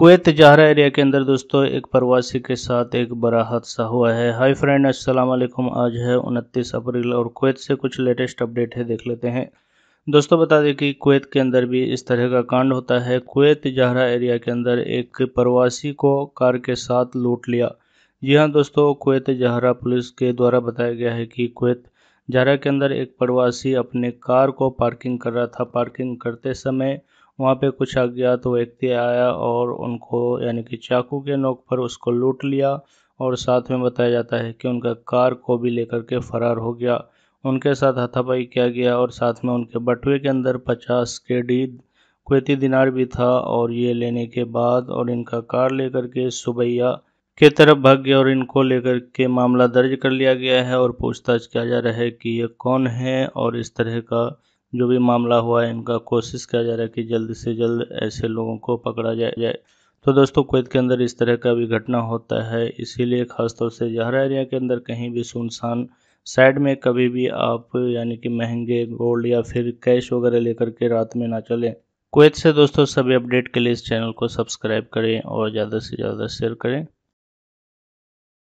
Kuwait Zahra area के अंदर दोस्तों एक प्रवासी के साथ एक बड़ा हादसा हुआ है हाय फ्रेंड अस्सलाम वालेकुम आज है उनतीस अप्रैल और कुवैत से कुछ लेटेस्ट अपडेट है देख लेते हैं दोस्तों बता दें कि कुवैत के अंदर भी इस तरह का कांड होता है कुवैत जहरा एरिया के अंदर एक प्रवासी को कार के साथ लूट लिया जी हाँ दोस्तों कुवैत जहरा पुलिस के द्वारा बताया गया है कि कुवैत जारा के अंदर एक प्रवासी अपने कार को पार्किंग कर रहा था पार्किंग करते समय वहाँ पे कुछ अज्ञात व्यक्ति आया और उनको यानी कि चाकू के नोक पर उसको लूट लिया और साथ में बताया जाता है कि उनका कार को भी लेकर के फरार हो गया उनके साथ हाथापाई किया गया और साथ में उनके बटुए के अंदर पचास के डी कुवैती दिनार भी था और ये लेने के बाद और इनका कार लेकर के सुबैया के तरफ भाग गया और इनको लेकर के मामला दर्ज कर लिया गया है और पूछताछ किया जा रहा है कि ये कौन है और इस तरह का जो भी मामला हुआ है इनका कोशिश किया जा रहा है कि जल्द से जल्द ऐसे लोगों को पकड़ा जाए जाए तो दोस्तों कोत के अंदर इस तरह का भी घटना होता है इसीलिए ख़ासतौर से जहरा एरिया के अंदर कहीं भी सुनसान साइड में कभी भी आप यानी कि महंगे गोल्ड या फिर कैश वगैरह लेकर के रात में ना चलें कुवैत से दोस्तों सभी अपडेट के लिए इस चैनल को सब्सक्राइब करें और ज़्यादा से ज़्यादा शेयर करें